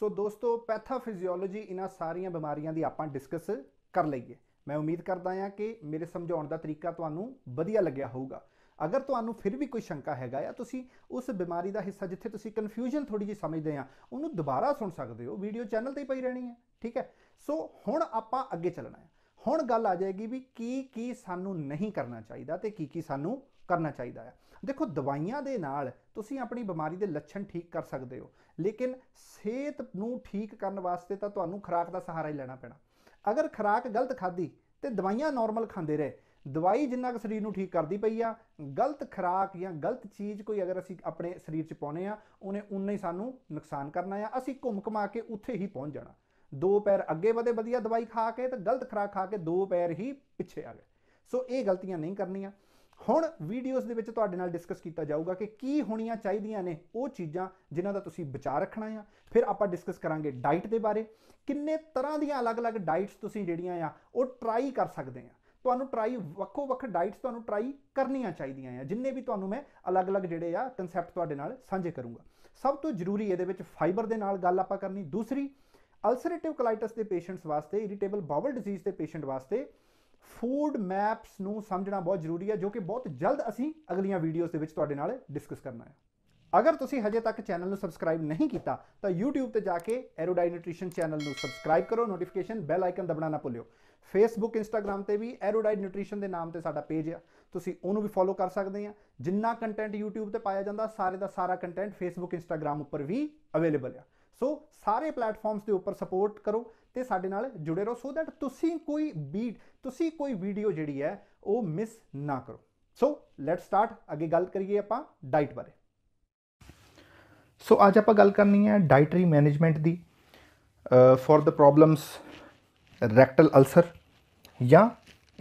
ਸੋ ਦੋਸਤੋ ਪੈਥੋਫਿਜ਼ੀਓਲੋਜੀ ਇਹਨਾਂ ਸਾਰੀਆਂ ਬਿਮਾਰੀਆਂ ਦੀ ਆਪਾਂ ਡਿਸਕਸ ਕਰ ਲਈਏ ਮੈਂ ਉਮੀਦ ਕਰਦਾ ਹਾਂ ਕਿ ਮੇਰੇ ਸਮਝਾਉਣ ਦਾ ਤਰੀਕਾ ਤੁਹਾਨੂੰ ਵਧੀਆ ਲੱਗਿਆ ਹੋਊਗਾ ਅਗਰ ਤੁਹਾਨੂੰ ਫਿਰ ਵੀ ਕੋਈ ਸ਼ੰਕਾ ਹੈਗਾ ਜਾਂ ਤੁਸੀਂ ਉਸ ਬਿਮਾਰੀ ਦਾ ਹਿੱਸਾ ਜਿੱਥੇ ਤੁਸੀਂ ਕਨਫਿਊਜ਼ਨ ਥੋੜੀ ਜੀ ਸਮਝਦੇ ਆ ਉਹਨੂੰ ਦੁਬਾਰਾ ਸੁਣ ਸਕਦੇ ਹੋ ਵੀਡੀਓ ਚੈਨਲ ਤੇ ਪਈ ਰਹਿਣੀ ਹੈ ਠੀਕ ਹੈ ਸੋ ਹੁਣ ਆਪਾਂ ਅੱਗੇ ਚੱਲਣਾ ਹੈ ਹੁਣ ਗੱਲ ਆ ਜਾਏਗੀ ਵੀ ਕੀ ਕੀ ਸਾਨੂੰ ਨਹੀਂ ਕਰਨਾ ਚਾਹੀਦਾ ਤੇ ਕੀ ਕੀ ਸਾਨੂੰ ਕਰਨਾ ਚਾਹੀਦਾ ਹੈ ਦੇਖੋ ਦਵਾਈਆਂ ਦੇ ਨਾਲ ਤੁਸੀਂ ਆਪਣੀ ਬਿਮਾਰੀ ਦੇ ਲੱਛਣ ਠੀਕ ਕਰ ਸਕਦੇ ਹੋ ਲੇਕਿਨ ਸਿਹਤ ਨੂੰ ਠੀਕ ਕਰਨ ਵਾਸਤੇ ਤਾਂ ਤੁਹਾਨੂੰ ਖੁਰਾਕ ਦਾ ਸਹਾਰਾ ਹੀ ਲੈਣਾ ਪੈਣਾ ਅਗਰ ਖੁਰਾਕ ਗਲਤ ਖਾਧੀ ਤੇ ਦਵਾਈਆਂ ਨਾਰਮਲ ਖਾਂਦੇ ਰਹੇ ਦਵਾਈ ਜਿੰਨਾ ਕਿ ਸਰੀਰ ਨੂੰ ਠੀਕ ਕਰਦੀ ਪਈ ਆ ਗਲਤ ਖਰਾਕ ਜਾਂ ਗਲਤ ਚੀਜ਼ ਕੋਈ ਅਗਰ ਅਸੀਂ ਆਪਣੇ ਸਰੀਰ 'ਚ ਪਾਉਨੇ ਆ ਉਹਨੇ ਉਨਾ ਹੀ ਸਾਨੂੰ ਨੁਕਸਾਨ ਕਰਨਾ ਆ ਅਸੀਂ ਘੁੰਮ ਘਮਾ ਕੇ ਉੱਥੇ ਹੀ ਪਹੁੰਚ ਜਾਣਾ ਦੋ ਪੈਰ ਅੱਗੇ ਵਧੇ ਵਧੀਆ ਦਵਾਈ ਖਾ ਕੇ ਤੇ ਗਲਤ ਖਰਾਕ ਖਾ ਕੇ ਦੋ ਪੈਰ ਹੀ ਪਿੱਛੇ ਆ ਗਏ ਸੋ ਇਹ ਗਲਤੀਆਂ ਨਹੀਂ ਕਰਨੀਆਂ ਹੁਣ ਵੀਡੀਓਜ਼ ਦੇ ਵਿੱਚ ਤੁਹਾਡੇ ਨਾਲ ਡਿਸਕਸ ਕੀਤਾ ਜਾਊਗਾ ਕਿ ਕੀ ਹੋਣੀਆਂ ਚਾਹੀਦੀਆਂ ਨੇ ਉਹ ਚੀਜ਼ਾਂ ਜਿਨ੍ਹਾਂ ਦਾ ਤੁਸੀਂ ਵਿਚਾਰ ਰੱਖਣਾ ਆ ਫਿਰ ਆਪਾਂ ਡਿਸਕਸ ਕਰਾਂਗੇ ਡਾਈਟ ਦੇ ਬਾਰੇ ਕਿੰਨੇ ਤਰ੍ਹਾਂ ਦੀਆਂ ਅਲੱਗ-ਅਲੱਗ ਡਾਈਟਸ ਤੁਸੀਂ ਜਿਹੜੀਆਂ ਆ ਉਹ ਟਰਾਈ ਕਰ ਸਕਦੇ ਆ ਤੁਹਾਨੂੰ ਟਰਾਈ ਵੱਖੋ ਵੱਖ ਡਾਈਟਸ ਤੁਹਾਨੂੰ ਟਰਾਈ ਕਰਨੀਆਂ ਚਾਹੀਦੀਆਂ ਆ ਜਿੰਨੇ ਵੀ ਤੁਹਾਨੂੰ ਮੈਂ ਅਲੱਗ-ਅਲੱਗ ਜਿਹੜੇ ਆ ਕਨਸੈਪਟ ਤੁਹਾਡੇ ਨਾਲ ਸਾਂਝੇ ਕਰੂੰਗਾ ਸਭ ਤੋਂ ਜ਼ਰੂਰੀ ਇਹਦੇ ਵਿੱਚ ਫਾਈਬਰ ਦੇ ਨਾਲ ਗੱਲ ਆਪਾਂ ਕਰਨੀ ਦੂਸਰੀ ਅਲਸਰੇਟਿਵ ਕੋਲਾਈਟਸ ਦੇ ਪੇਸ਼ੈਂਟਸ ਵਾਸਤੇ ਇਰੀਟੇਬਲ ਬਾਵਲ ਡਿਜ਼ੀਜ਼ ਦੇ ਪੇਸ਼ੈਂਟ ਵਾਸਤੇ ਫੂਡ ਮੈਪਸ ਨੂੰ ਸਮਝਣਾ ਬਹੁਤ ਜ਼ਰੂਰੀ ਹੈ ਜੋ ਕਿ ਬਹੁਤ ਜਲਦ ਅਸੀਂ ਅਗਲੀਆਂ ਵੀਡੀਓਜ਼ ਦੇ ਵਿੱਚ ਤੁਹਾਡੇ ਨਾਲ ਡਿਸਕਸ ਕਰਨਾ ਹੈ ਅਗਰ ਤੁਸੀਂ ਹਜੇ ਤੱਕ ਚੈਨਲ ਨੂੰ ਸਬਸਕ੍ਰਾਈਬ ਨਹੀਂ ਕੀਤਾ ਤਾਂ YouTube ਤੇ ਜਾ ਕੇ ਐਰੋਡਾਈ ਨਿਊਟ੍ਰੀਸ਼ਨ ਚੈਨਲ ਨੂੰ ਸਬਸਕ੍ਰਾਈਬ ਕਰੋ ਨੋਟੀਫਿਕੇਸ਼ਨ ਬੈਲ ਆਈਕਨ ਦਬਣਾ ਨਾ ਭੁੱਲਿਓ Facebook Instagram ਤੇ ਵੀ ਐਰੋਡਾਈ ਨਿਊਟ੍ਰੀਸ਼ਨ ਦੇ ਨਾਮ ਤੇ ਸਾਡਾ ਪੇਜ ਆ ਤੁਸੀਂ ਉਹਨੂੰ ਵੀ ਫੋਲੋ ਕਰ ਸਕਦੇ ਆ ਜਿੰਨਾ ਕੰਟੈਂਟ YouTube ਤੇ ਪਾਇਆ ਜਾਂਦਾ ਸਾਰੇ ਦਾ ਸਾਰਾ ਕੰਟੈਂਟ Facebook Instagram ਉੱਪਰ ਵੀ ਅਵੇਲੇਬਲ ਆ ਸੋ ਸਾਰੇ ਪਲੇਟਫਾਰਮਸ ਦੇ ਉੱਪਰ ਸਪੋਰਟ ਕਰੋ ਤੇ ਸਾਡੇ ਨਾਲ ਜੁੜੇ ਰਹੋ ਸੋ ਦੈਟ ਤੁਸੀਂ ਕੋਈ ਬੀਟ ਤੁਸੀਂ ਕੋਈ ਵੀਡੀਓ ਜਿਹੜੀ ਹੈ ਉਹ ਮਿਸ ਨਾ ਕਰੋ ਸੋ ਲੈਟਸ ਸਟਾਰਟ ਅੱਗੇ ਗੱਲ ਕਰੀਏ ਆਪਾਂ ਡਾਈਟ ਬਾਰੇ ਸੋ ਅੱਜ ਆਪਾਂ ਗੱਲ ਕਰਨੀ ਹੈ ਡਾਈਟਰੀ ਮੈਨੇਜਮੈਂਟ ਦੀ for the problems rectal ulcer ਜਾਂ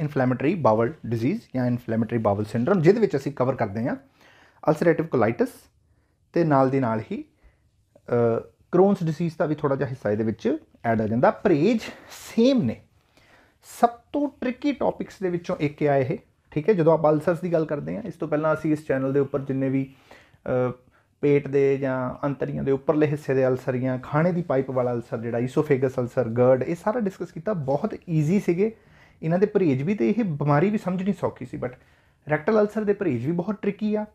ਇਨਫਲੇਮੇਟਰੀ ਬਾਵਲ ਡਿਜ਼ੀਜ਼ ਜਾਂ ਇਨਫਲੇਮੇਟਰੀ ਬਾਵਲ ਸਿੰਡਰਮ ਜਿਹਦੇ ਵਿੱਚ ਅਸੀਂ ਕਵਰ ਕਰਦੇ ਹਾਂ ਅਲਸਰੇਟਿਵ ਕੋਲਾਈਟਿਸ ਤੇ ਨਾਲ ਦੀ ਨਾਲ ਹੀ ਕਰੋਨਸ ਡਿਸੀਜ਼ ਦਾ ਵੀ ਥੋੜਾ ਜਿਹਾ ਹਿੱਸਾ ਇਹਦੇ ਵਿੱਚ ਐਡ ਆ ਜਾਂਦਾ ਪ੍ਰੇਜ ਸੇਮ ਨੇ ਸਭ ਤੋਂ ਟ੍ਰਿਕੀ ਟੌਪਿਕਸ ਦੇ ਵਿੱਚੋਂ ਇੱਕ ਆ ਇਹ ਠੀਕ ਹੈ ਜਦੋਂ ਆਪਾਂ ਅਲਸਰਸ ਦੀ ਗੱਲ ਕਰਦੇ ਹਾਂ ਇਸ ਤੋਂ ਪਹਿਲਾਂ ਅਸੀਂ ਇਸ ਚੈਨਲ ਦੇ ਉੱਪਰ ਜਿੰਨੇ ਵੀ ਪੇਟ ਦੇ ਜਾਂ ਅੰਤਰੀਆਂ ਦੇ ਉੱਪਰਲੇ ਹਿੱਸੇ ਦੇ ਅਲਸਰੀਆਂ ਖਾਣੇ ਦੀ ਪਾਈਪ ਵਾਲਾ ਅਲਸਰ ਜਿਹੜਾ ਇਸੋਫੇਗਸ ਅਲਸਰ ਗਰਡ ਇਹ ਸਾਰਾ ਡਿਸਕਸ ਕੀਤਾ ਬਹੁਤ ਈਜ਼ੀ ਸੀਗੇ ਇਹਨਾਂ ਦੇ ਪ੍ਰੇਜ ਵੀ ਤੇ ਇਹ ਬਿਮਾਰੀ ਵੀ ਸਮਝਣੀ ਸੌਖੀ ਸੀ ਬਟ ਰੈਕਟਲ ਅਲਸਰ ਦੇ ਪ੍ਰੇਜ ਵੀ ਬਹੁਤ ਟ੍ਰਿਕੀ ਆ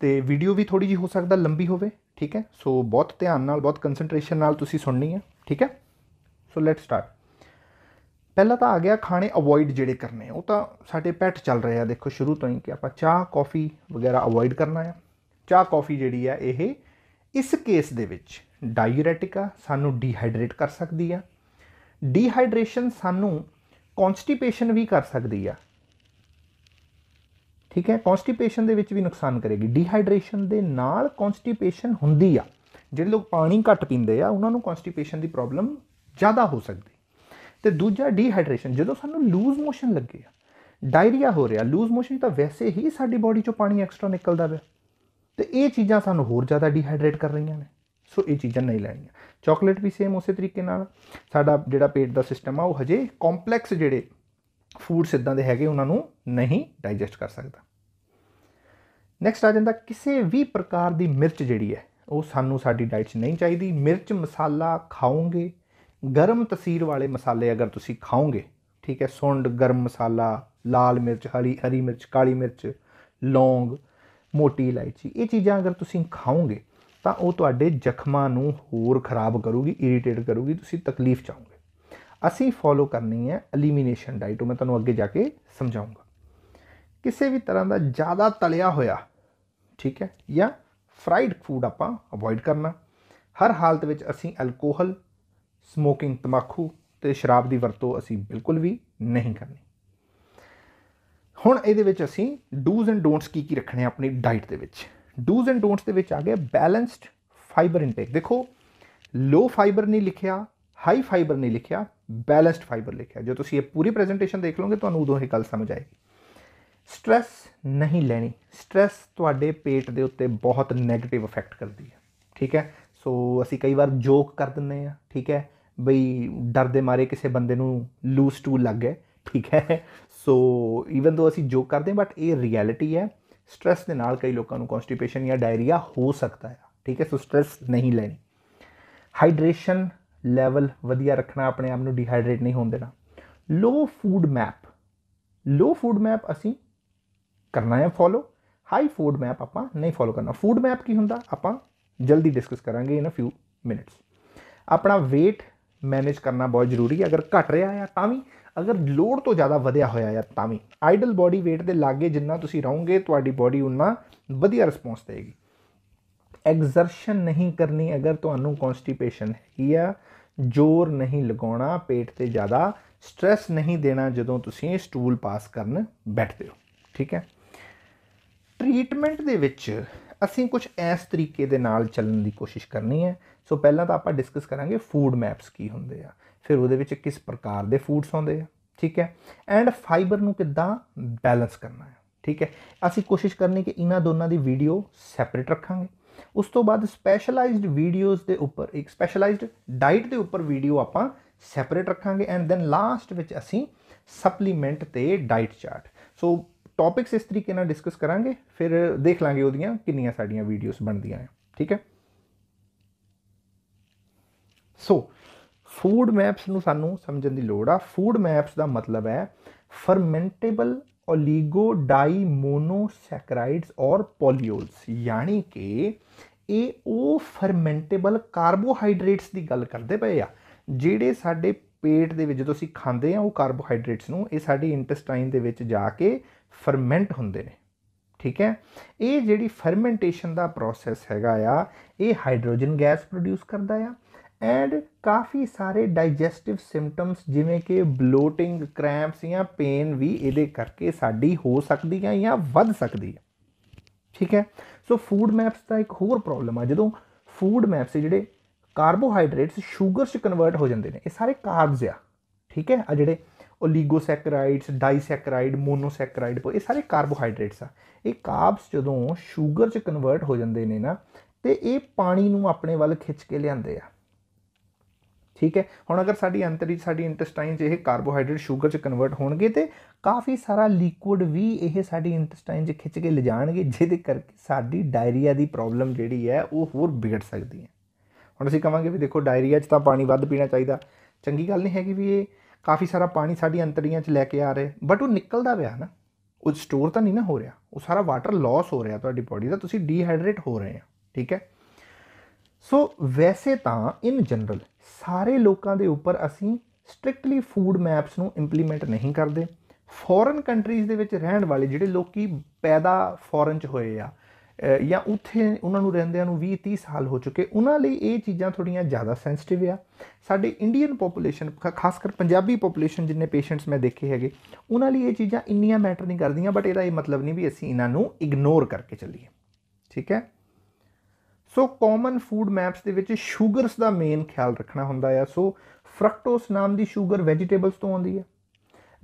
ਤੇ ਵੀਡੀਓ ਵੀ ਥੋੜੀ ਜੀ ਹੋ ਸਕਦਾ ਲੰਬੀ ਹੋਵੇ ਠੀਕ ਹੈ ਸੋ ਬਹੁਤ ਧਿਆਨ ਨਾਲ ਬਹੁਤ ਕਨਸੈਂਟਰੇਸ਼ਨ ਨਾਲ ਤੁਸੀਂ ਸੁਣਨੀ ਹੈ ਠੀਕ ਹੈ ਸੋ ਲੈਟਸ ਸਟਾਰਟ ਪਹਿਲਾ ਤਾਂ ਆ ਗਿਆ ਖਾਣੇ ਅਵੋਇਡ ਜਿਹੜੇ ਕਰਨੇ ਉਹ ਤਾਂ ਸਾਡੇ ਪੈਟ ਚੱਲ ਰਹੇ ਆ ਦੇਖੋ ਸ਼ੁਰੂ ਤੋਂ ਹੀ ਕਿ ਆਪਾਂ ਚਾਹ ਕਾਫੀ ਵਗੈਰਾ ਅਵੋਇਡ ਕਰਨਾ ਆ ਚਾਹ ਕਾਫੀ ਜਿਹੜੀ ਆ ਇਹ ਇਸ ਕੇਸ ਦੇ ਵਿੱਚ ਡਾਇੂਰੈਟਿਕ ਆ ਸਾਨੂੰ ਡੀਹਾਈਡਰੇਟ ਕਰ ਸਕਦੀ ਆ ਡੀਹਾਈਡਰੇਸ਼ਨ ਸਾਨੂੰ ਕਨਸਟੀਪੇਸ਼ਨ ਵੀ ਕਰ ਸਕਦੀ ਆ ਠੀਕ ਹੈ ਕਨਸਟੀਪੇਸ਼ਨ ਦੇ ਵਿੱਚ ਵੀ ਨੁਕਸਾਨ ਕਰੇਗੀ ਡੀਹਾਈਡਰੇਸ਼ਨ ਦੇ ਨਾਲ ਕਨਸਟੀਪੇਸ਼ਨ ਹੁੰਦੀ ਆ ਜਿਹੜੇ ਲੋਕ ਪਾਣੀ ਘੱਟ ਪੀਂਦੇ ਆ ਉਹਨਾਂ ਨੂੰ ਕਨਸਟੀਪੇਸ਼ਨ ਦੀ ਪ੍ਰੋਬਲਮ ਜ਼ਿਆਦਾ ਹੋ ਸਕਦੀ ਤੇ ਦੂਜਾ ਡੀਹਾਈਡਰੇਸ਼ਨ ਜਦੋਂ ਸਾਨੂੰ ਲੂਜ਼ ਮੋਸ਼ਨ ਲੱਗੇ ਆ ਡਾਇਰੀਆ ਹੋ ਰਿਹਾ ਲੂਜ਼ ਮੋਸ਼ਨ ਤਾਂ ਵੈਸੇ ਹੀ ਸਾਡੀ ਬਾਡੀ ਚੋਂ ਪਾਣੀ ਐਕਸਟਰਾ ਨਿਕਲਦਾ ਵੇ ਤੇ ਇਹ ਚੀਜ਼ਾਂ ਸਾਨੂੰ ਹੋਰ ਜ਼ਿਆਦਾ ਡੀਹਾਈਡਰੇਟ ਕਰ ਰਹੀਆਂ ਨੇ ਸੋ ਇਹ ਚੀਜ਼ਾਂ ਨਹੀਂ ਲੈਣੀਆਂ ਚਾਕਲੇਟ ਵੀ ਸੇਮ ਉਸੇ ਤਰੀਕੇ ਨਾਲ ਸਾਡਾ ਜਿਹੜਾ ਪੇਟ ਦਾ ਸਿਸਟਮ ਆ ਉਹ ਹਜੇ ਕੰਪਲੈਕਸ ਜਿਹੜੇ ਫੂਡਸ ਇਦਾਂ ਦੇ ਹੈਗੇ ਉਹਨਾਂ ਨੂੰ ਨਹੀਂ ਡਾਈਜੈਸਟ ਕਰ ਸਕਦਾ ਨੈਕਸਟ ਆ ਜਾਂਦਾ ਕਿਸੇ ਵੀ ਪ੍ਰਕਾਰ ਦੀ ਮਿਰਚ ਜਿਹੜੀ ਹੈ ਉਹ ਸਾਨੂੰ ਸਾਡੀ ਡਾਈਟ 'ਚ ਨਹੀਂ ਚਾਹੀਦੀ ਮਿਰਚ ਮਸਾਲਾ ਖਾਓਗੇ ਗਰਮ ਤਸੀਰ ਵਾਲੇ ਮਸਾਲੇ ਅਗਰ ਤੁਸੀਂ ਖਾਓਗੇ ਠੀਕ ਹੈ ਸੁੰਡ ਗਰਮ ਮਸਾਲਾ ਲਾਲ ਮਿਰਚ ਹਰੀ ਹਰੀ ਮਿਰਚ ਕਾਲੀ ਮਿਰਚ ਲੌਂਗ ਮੋਟੀ ਇਲਾਇਚੀ ਇਹ ਚੀਜ਼ਾਂ ਅਗਰ ਤੁਸੀਂ ਖਾਓਗੇ ਤਾਂ ਉਹ ਤੁਹਾਡੇ ਜ਼ਖਮਾਂ ਨੂੰ ਹੋਰ ਖਰਾਬ ਕਰੂਗੀ ਇਰੀਟੇਟ ਕਰੂਗੀ ਤੁਸੀਂ ਤਕਲੀਫ ਚਾਹੋਗੇ ਅਸੀਂ ਫੋਲੋ ਕਰਨੀ ਹੈ ਐਲੀਮੀਨੇਸ਼ਨ ਡਾਈਟ ਉਹ ਮੈਂ ਤੁਹਾਨੂੰ ਅੱਗੇ ਜਾ ਕੇ ਸਮਝਾਉਂਗਾ ਕਿਸੇ ਵੀ ਤਰ੍ਹਾਂ ਦਾ ਜ਼ਿਆਦਾ ਤਲਿਆ ਹੋਇਆ ਠੀਕ ਹੈ ਜਾਂ ਫਰਾਈਡ ਫੂਡ ਆਪਾਂ ਅਵੋਇਡ ਕਰਨਾ ਹਰ ਹਾਲਤ ਵਿੱਚ ਅਸੀਂ ਅਲਕੋਹਲ ਸਮੋਕਿੰਗ ਤਮਾਕੂ ਤੇ ਸ਼ਰਾਬ ਦੀ ਵਰਤੋਂ ਅਸੀਂ ਬਿਲਕੁਲ ਵੀ ਨਹੀਂ ਕਰਨੀ ਹੁਣ ਇਹਦੇ ਵਿੱਚ ਅਸੀਂ ਡੂਜ਼ ਐਂਡ ਡੋਨਟਸ ਕੀ ਕੀ ਰੱਖਣੇ ਆਪਣੀ ਡਾਈਟ ਦੇ ਵਿੱਚ ਡੂਜ਼ ਐਂਡ ਡੋਨਟਸ ਦੇ ਵਿੱਚ ਆ ਗਿਆ ਬੈਲੈਂਸਡ ਫਾਈਬਰ ਇਨਟੇਕ ਦੇਖੋ ਲੋ ਫਾਈਬਰ ਨਹੀਂ ਲਿਖਿਆ ਹਾਈ ਫਾਈਬਰ ਨਹੀਂ ਲਿਖਿਆ ਬੈਲੈਂਸਡ ਫਾਈਬਰ ਲਿਖਿਆ ਜੇ ਤੁਸੀਂ ਇਹ ਪੂਰੀ ਪ੍ਰੈਜੈਂਟੇਸ਼ਨ ਦੇਖ ਲਓਗੇ ਤੁਹਾਨੂੰ ਉਦੋਂ ਹੀ ਗੱਲ ਸਮਝ ਆਏਗੀ ਸਟ्रेस ਨਹੀਂ ਲੈਣੀ ਸਟ्रेस ਤੁਹਾਡੇ ਪੇਟ ਦੇ ਉੱਤੇ ਬਹੁਤ 네ਗੇਟਿਵ ਇਫੈਕਟ ਕਰਦੀ ਹੈ ਠੀਕ ਹੈ ਸੋ ਅਸੀਂ ਕਈ ਵਾਰ ਜੋਕ ਕਰ ਦਿੰਨੇ ਆ ਠੀਕ ਹੈ ਬਈ ਡਰ ਦੇ ਮਾਰੇ ਕਿਸੇ ਬੰਦੇ ਨੂੰ ਲੂਸ ਟੂ ਲੱਗ ਗਿਆ ਠੀਕ ਹੈ ਸੋ ਈਵਨ ਦੋ ਅਸੀਂ ਜੋਕ ਕਰਦੇ ਹਾਂ ਬਟ ਇਹ ਰਿਐਲਿਟੀ ਹੈ ਸਟ्रेस ਦੇ ਨਾਲ ਕਈ ਲੋਕਾਂ ਨੂੰ ਕਨਸਟੀਪੇਸ਼ਨ ਜਾਂ ਡਾਇਰੀਆ ਹੋ ਸਕਦਾ ਹੈ ਠੀਕ ਹੈ ਸੋ ਸਟ्रेस ਨਹੀਂ ਲੈਣੀ ਹਾਈਡਰੇਸ਼ਨ ਲੈਵਲ ਵਧੀਆ ਰੱਖਣਾ ਆਪਣੇ ਆਪ ਨੂੰ ਡੀਹਾਈਡਰੇਟ ਨਹੀਂ ਹੋਣ ਦੇਣਾ low FODMAP low FODMAP ਅਸੀਂ ਕਰਨਾ ਹੈ ਫੋਲੋ ਹਾਈ ਫੂਡ ਮੈਪ ਆਪਾਂ ਨਹੀਂ ਫੋਲੋ ਕਰਨਾ ਫੂਡ ਮੈਪ ਕੀ ਹੁੰਦਾ ਆਪਾਂ ਜਲਦੀ ਡਿਸਕਸ ਕਰਾਂਗੇ ਇਨ ਅ ਫਿਊ ਮਿੰਟਸ ਆਪਣਾ weight ਮੈਨੇਜ ਕਰਨਾ ਬਹੁਤ ਜ਼ਰੂਰੀ ਹੈ ਅਗਰ ਘਟ ਰਿਹਾ ਹੈ ਤਾਂ ਵੀ ਅਗਰ ਲੋਡ ਤੋਂ ਜ਼ਿਆਦਾ ਵਧਿਆ ਹੋਇਆ ਹੈ ਤਾਂ ਵੀ ਆਈਡਲ ਬਾਡੀ weight ਦੇ ਲਾਗੇ ਜਿੰਨਾ ਤੁਸੀਂ ਰਹੋਗੇ ਤੁਹਾਡੀ ਬਾਡੀ ਉਨਾ ਵਧੀਆ ਰਿਸਪੌਂਸ ਦੇਗੀ ਐਗਜ਼ਰਸ਼ਨ ਨਹੀਂ ਕਰਨੀ ਅਗਰ ਤੁਹਾਨੂੰ ਕਨਸਟੀਪੇਸ਼ਨ ਹੈ ਜਾਂ ਜ਼ੋਰ ਨਹੀਂ ਲਗਾਉਣਾ ਪੇਟ ਤੇ ਜ਼ਿਆਦਾ ਸਟ्रेस ਨਹੀਂ ਦੇਣਾ ਜਦੋਂ ਤੁਸੀਂ ਸਟੂਲ ਪਾਸ ਕਰਨ ਬੈਠਦੇ ਹੋ ਠੀਕ ਹੈ ਟਰੀਟਮੈਂਟ ਦੇ ਵਿੱਚ ਅਸੀਂ ਕੁਝ ਇਸ ਤਰੀਕੇ ਦੇ ਨਾਲ ਚੱਲਣ ਦੀ ਕੋਸ਼ਿਸ਼ ਕਰਨੀ ਹੈ ਸੋ ਪਹਿਲਾਂ ਤਾਂ ਆਪਾਂ ਡਿਸਕਸ ਕਰਾਂਗੇ ਫੂਡ ਮੈਪਸ ਕੀ ਹੁੰਦੇ ਆ ਫਿਰ ਉਹਦੇ ਵਿੱਚ ਕਿਸ ਪ੍ਰਕਾਰ ਦੇ ਫੂਡਸ ਆਉਂਦੇ ਆ ਠੀਕ ਹੈ ਐਂਡ ਫਾਈਬਰ ਨੂੰ ਕਿੱਦਾਂ ਬੈਲੈਂਸ ਕਰਨਾ ਹੈ ਠੀਕ ਹੈ ਅਸੀਂ ਕੋਸ਼ਿਸ਼ ਕਰਨੀ ਕਿ ਇਹਨਾਂ ਦੋਨਾਂ ਦੀ ਵੀਡੀਓ ਸੈਪਰੇਟ ਰੱਖਾਂਗੇ ਉਸ ਤੋਂ ਬਾਅਦ ਸਪੈਸ਼ਲਾਈਜ਼ਡ ਵੀਡੀਓਜ਼ ਦੇ ਉੱਪਰ ਇੱਕ ਸਪੈਸ਼ਲਾਈਜ਼ਡ ਡਾਈਟ ਦੇ ਉੱਪਰ ਵੀਡੀਓ ਆਪਾਂ ਸੈਪਰੇਟ ਰੱਖਾਂਗੇ ਐਂਡ ਦੈਨ ਲਾਸਟ ਵਿੱਚ ਅਸੀਂ ਸਪਲੀਮੈਂਟ ਤੇ ਡਾਈਟ ਚਾਰਟ ਸੋ ਟੌਪਿਕਸ ਇਸ ਤਰੀਕੇ ਨਾਲ ਡਿਸਕਸ ਕਰਾਂਗੇ ਫਿਰ ਦੇਖ ਲਾਂਗੇ ਉਹਦੀਆਂ ਕਿੰਨੀਆਂ ਸਾਡੀਆਂ ਵੀਡੀਓਜ਼ ਬਣਦੀਆਂ ਆ ਠੀਕ ਹੈ ਸੋ ਫੂਡ ਮੈਪਸ ਨੂੰ ਸਾਨੂੰ ਸਮਝਣ ਦੀ ਲੋੜ ਆ ਫੂਡ ਮੈਪਸ ਦਾ ਮਤਲਬ ਹੈ ਫਰਮੈਂਟੇਬਲ ਮੋਨੋਸੈਕਰਾਈਡਸ ਔਰ ਪੋਲੀਓਲਸ ਯਾਨੀ ਕਿ ਇਹ ਉਹ ਫਰਮੈਂਟੇਬਲ ਕਾਰਬੋਹਾਈਡਰੇਟਸ ਦੀ ਗੱਲ ਕਰਦੇ ਪਏ ਆ ਜਿਹੜੇ ਸਾਡੇ ਪੇਟ ਦੇ ਵਿੱਚ ਜਦੋਂ ਅਸੀਂ ਖਾਂਦੇ ਆ ਉਹ ਕਾਰਬੋਹਾਈਡਰੇਟਸ ਨੂੰ ਇਹ ਸਾਡੀ ਇੰਟੈਸਟਾਈਨ ਦੇ ਵਿੱਚ ਜਾ ਕੇ ਫਰਮੈਂਟ ਹੁੰਦੇ ਨੇ ਠੀਕ ਹੈ ਇਹ ਜਿਹੜੀ ਫਰਮੈਂਟੇਸ਼ਨ ਦਾ ਪ੍ਰੋਸੈਸ ਹੈਗਾ ਆ ਇਹ ਹਾਈਡਰੋਜਨ ਗੈਸ ਪ੍ਰੋਡਿਊਸ ਕਰਦਾ ਆ ਐਂਡ ਕਾਫੀ ਸਾਰੇ ਡਾਈਜੈਸਟਿਵ ਸਿੰਪਟਮਸ ਜਿਵੇਂ ਕਿ ਬਲੋਟਿੰਗ ਕ੍ਰੈਂਪਸ ਜਾਂ ਪੇਨ ਵੀ ਇਹਦੇ ਕਰਕੇ ਸਾਡੀ ਹੋ ਸਕਦੀ ਹੈ ਜਾਂ ਵੱਧ ਸਕਦੀ ਹੈ ਠੀਕ ਹੈ ਸੋ ਫੂਡ ਮੈਪਸ ਦਾ ਇੱਕ ਹੋਰ ਪ੍ਰੋਬਲਮ ਆ ਜਦੋਂ ਫੂਡ ਮੈਪਸ ਜਿਹੜੇ ਕਾਰਬੋਹਾਈਡਰੇਟਸ 슈ਗਰਸ 'ਚ ਕਨਵਰਟ ਹੋ ਜਾਂਦੇ ਨੇ ਇਹ ਸਾਰੇ ਕਾਰਬਸ ਆ ਠੀਕ ਹੈ ਆ ਜਿਹੜੇ ਓਲੀਗੋਸੈਕਰਾਈਡਸ ਡਾਈਸੈਕਰਾਈਡ ਮੋਨੋਸੈਕਰਾਈਡ ਇਹ ਸਾਰੇ ਕਾਰਬੋਹਾਈਡਰੇਟਸ ਆ ਇਹ ਕਾਰਬਸ ਜਦੋਂ 슈ਗਰ 'ਚ ਕਨਵਰਟ ਹੋ ਜਾਂਦੇ ਨੇ ਨਾ ਤੇ ਇਹ ਪਾਣੀ ਨੂੰ ਆਪਣੇ ਵੱਲ ਖਿੱਚ ਕੇ ਲਿਆਉਂਦੇ ਆ ਠੀਕ ਹੈ ਹੁਣ ਅਗਰ ਸਾਡੀ ਅੰਤਰੀ ਸਾਡੀ ਇੰਟਸਟਾਈਨ 'ਚ ਇਹ ਕਾਰਬੋਹਾਈਡਰੇਟ 슈ਗਰ 'ਚ ਕਨਵਰਟ ਹੋਣਗੇ ਤੇ ਕਾਫੀ ਸਾਰਾ ਲਿਕੁਇਡ ਵੀ ਇਹ ਸਾਡੀ ਇੰਟਸਟਾਈਨ 'ਚ ਖਿੱਚ ਕੇ ਲਿਜਾਣਗੇ ਜਿਹਦੇ ਕਰਕੇ ਸਾਡੀ ਡਾਇਰੀਆ ਦੀ ਪ੍ਰੋਬਲਮ ਜਿਹੜੀ ਹੈ ਉਹ ਹੋਰ ਵਿਗੜ ਸਕਦੀ ਹੈ ਹੁਣ ਅਸੀਂ ਕਹਾਂਗੇ ਵੀ ਦੇਖੋ ਡਾਇਰੀਆ 'ਚ ਤਾਂ ਪਾਣੀ ਵੱਧ ਪੀਣਾ ਚਾਹੀਦਾ ਚੰਗੀ ਗੱਲ ਨਹੀਂ ਹੈਗੀ ਵੀ ਇਹ ਕਾਫੀ ਸਾਰਾ ਪਾਣੀ ਸਾਡੀ ਅੰਤੜੀਆਂ 'ਚ ਲੈ ਕੇ ਆ ਰਹੇ ਬਟ ਉਹ ਨਿਕਲਦਾ ਪਿਆ ਨਾ ਉਹ ਸਟੋਰ ਤਾਂ ਨਹੀਂ ਨਾ ਹੋ ਰਿਹਾ ਉਹ ਸਾਰਾ ਵਾਟਰ ਲਾਸ ਹੋ ਰਿਹਾ ਤੁਹਾਡੀ ਬਾਡੀ ਦਾ ਤੁਸੀਂ ਡੀਹਾਈਡਰੇਟ ਹੋ ਰਹੇ ਆ ਠੀਕ ਹੈ ਸੋ ਵੈਸੇ ਤਾਂ ਇਨ ਜਨਰਲ ਸਾਰੇ ਲੋਕਾਂ ਦੇ ਉੱਪਰ ਅਸੀਂ ਸਟ੍ਰਿਕਟਲੀ ਫੂਡ ਮੈਪਸ ਨੂੰ ਇੰਪਲੀਮੈਂਟ ਨਹੀਂ ਕਰਦੇ ਫੋਰਨ ਕੰਟਰੀਜ਼ ਦੇ ਵਿੱਚ ਰਹਿਣ ਵਾਲੇ ਜਿਹੜੇ ਲੋਕੀ ਪੈਦਾ ਫੋਰਨ 'ਚ ਹੋਏ ਆ ਜਾਂ ਉੱਥੇ ਉਹਨਾਂ ਨੂੰ ਰਹਿੰਦਿਆਂ ਨੂੰ 20 30 ਸਾਲ ਹੋ ਚੁੱਕੇ ਉਹਨਾਂ ਲਈ ਇਹ ਚੀਜ਼ਾਂ ਥੋੜੀਆਂ ਜ਼ਿਆਦਾ ਸੈਂਸਿਟਿਵ ਆ ਸਾਡੇ ਇੰਡੀਅਨ ਪੋਪੂਲੇਸ਼ਨ ਖਾਸ ਕਰ ਪੰਜਾਬੀ ਪੋਪੂਲੇਸ਼ਨ ਜਿੰਨੇ ਪੇਸ਼ੈਂਟਸ ਮੈਂ ਦੇਖੇ ਹੈਗੇ ਉਹਨਾਂ ਲਈ ਇਹ ਚੀਜ਼ਾਂ ਇੰਨੀਆਂ ਮੈਟਰ ਨਹੀਂ ਕਰਦੀਆਂ ਬਟ ਇਹਦਾ ਇਹ ਮਤਲਬ ਨਹੀਂ ਵੀ ਅਸੀਂ ਇਹਨਾਂ ਨੂੰ ਇਗਨੋਰ ਕਰਕੇ ਚੱਲੀਏ ਠੀਕ ਹੈ ਸੋ ਕਾਮਨ ਫੂਡ ਮੈਪਸ ਦੇ ਵਿੱਚ 슈ਗਰਸ ਦਾ ਮੇਨ ਖਿਆਲ ਰੱਖਣਾ ਹੁੰਦਾ ਆ ਸੋ ਫਰਕਟੋਸ ਨਾਮ ਦੀ 슈ਗਰ ਵੈਜੀਟੇਬਲਸ ਤੋਂ ਆਉਂਦੀ ਹੈ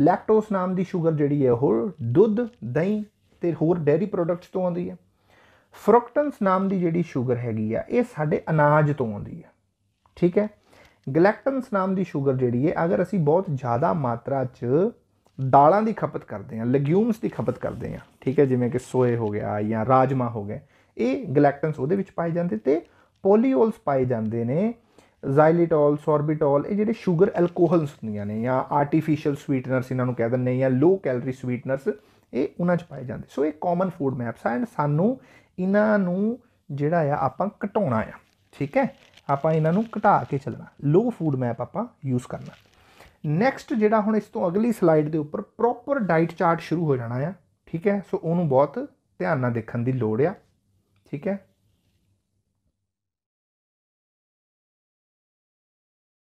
ਲੈਕਟੋਸ ਨਾਮ ਦੀ 슈ਗਰ ਜਿਹੜੀ ਹੈ ਉਹ ਦੁੱਧ ਦਹੀਂ ਤੇ ਹੋਰ ਡੇਅਰੀ ਪ੍ਰੋਡਕਟਸ ਤੋਂ ਆਉਂਦੀ ਹੈ ਫਰਕਟਨਸ ਨਾਮ ਦੀ ਜਿਹੜੀ ਸ਼ੂਗਰ ਹੈਗੀ ਆ ਇਹ ਸਾਡੇ ਅਨਾਜ ਤੋਂ ਆਉਂਦੀ ਆ ਠੀਕ ਹੈ ਗਲੈਕਟਨਸ ਨਾਮ ਦੀ ਸ਼ੂਗਰ ਜਿਹੜੀ ਹੈ ਅਗਰ ਅਸੀਂ ਬਹੁਤ ਜ਼ਿਆਦਾ ਮਾਤਰਾ 'ਚ ਦਾਲਾਂ ਦੀ ਖਪਤ ਕਰਦੇ ਹਾਂ ਲੈਗਿਊਮਸ ਦੀ ਖਪਤ ਕਰਦੇ ਹਾਂ ਠੀਕ ਹੈ ਜਿਵੇਂ ਕਿ ਸੋਏ ਹੋ ਗਿਆ ਜਾਂ ਰਾਜਮਾ ਹੋ ਗਿਆ ਇਹ ਗਲੈਕਟਨਸ ਉਹਦੇ ਵਿੱਚ ਪਾਏ ਜਾਂਦੇ ਤੇ ਪੋਲੀਓਲਸ ਪਾਏ ਜਾਂਦੇ ਨੇ ਜ਼ਾਈਲੀਟੋਲ ਸੋਰਬਿਟੋਲ ਇਹ ਜਿਹੜੇ ਸ਼ੂਗਰ ਐਲਕੋਹਲਸ ਹੁੰਦੀਆਂ ਨੇ ਜਾਂ ਆਰਟੀਫੀਸ਼ੀਅਲ ਸਵੀਟਨਰਸ ਇਹਨਾਂ ਨੂੰ ਕਹਿ ਦਿੰਦੇ ਜਾਂ ਲੋ ਕੈਲਰੀ ਸਵੀਟਨਰਸ ਇਹ ਉਹਨਾਂ 'ਚ ਪਾਏ ਜਾਂਦੇ ਸੋ ਇਹ ਕਾਮਨ ਫੂਡ ਮੈਪਸ ਆ ਐਂਡ ਸਾਨੂੰ ਇਹਨਾਂ ਨੂੰ ਜਿਹੜਾ ਆ ਆਪਾਂ ਘਟਾਉਣਾ ਆ ਠੀਕ ਹੈ ਆਪਾਂ ਇਹਨਾਂ ਨੂੰ ਘਟਾ ਕੇ ਚੱਲਣਾ ਲੋ ਫੂਡ ਮੈਪ ਆਪਾਂ ਯੂਜ਼ ਕਰਨਾ ਨੈਕਸਟ ਜਿਹੜਾ ਹੁਣ ਇਸ ਤੋਂ ਅਗਲੀ ਸਲਾਈਡ ਦੇ ਉੱਪਰ ਪ੍ਰੋਪਰ ਡਾਈਟ ਚਾਰਟ ਸ਼ੁਰੂ ਹੋ ਜਾਣਾ ਆ ਠੀਕ ਹੈ ਸੋ ਉਹਨੂੰ ਬਹੁਤ ਧਿਆਨ ਨਾਲ ਦੇਖਣ ਦੀ ਲੋੜ ਆ ਠੀਕ ਹੈ